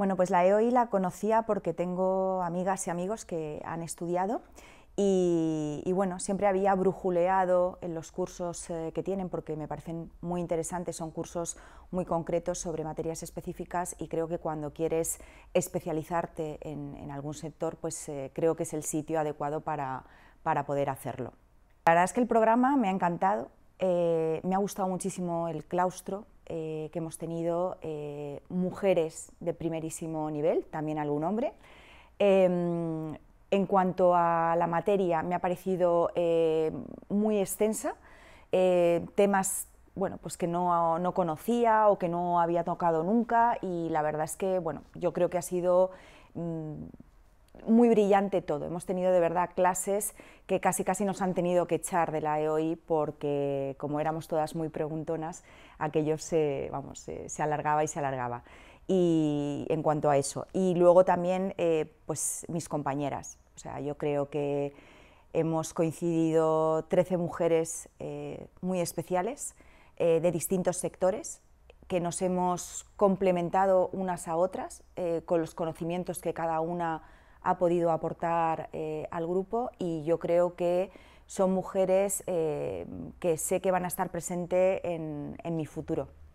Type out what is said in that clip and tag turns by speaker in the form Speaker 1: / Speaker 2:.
Speaker 1: Bueno, pues la EOI la conocía porque tengo amigas y amigos que han estudiado y, bueno, siempre había brujuleado en los cursos eh, que tienen porque me parecen muy interesantes, son cursos muy concretos sobre materias específicas y creo que cuando quieres especializarte en, algún sector, pues eh, creo que es el sitio adecuado para, para poder hacerlo. La verdad es que el programa me ha encantado, eh, me ha gustado muchísimo el claustro eh, que hemos tenido, eh, mujeres de primerísimo nivel, también algún hombre. Em, en cuanto a la materia, me ha parecido muy extensa, temas bueno, pues que no, no, conocía o que no había tocado nunca y la verdad es que bueno, yo creo que ha sido... Mm, muy brillante todo. Hemos tenido de verdad clases que casi casi nos han tenido que echar de la EOI porque como éramos todas muy preguntonas, aquello se, vamos, se, alargaba y se alargaba. Y en cuanto a eso. Y luego también eh, pues mis compañeras. O sea, yo creo que hemos coincidido 13 mujeres eh, muy especiales eh, de distintos sectores que nos hemos complementado unas a otras con los conocimientos que cada una ha podido aportar eh, al grupo y yo creo que son mujeres eh, que sé que van a estar presentes en mi futuro.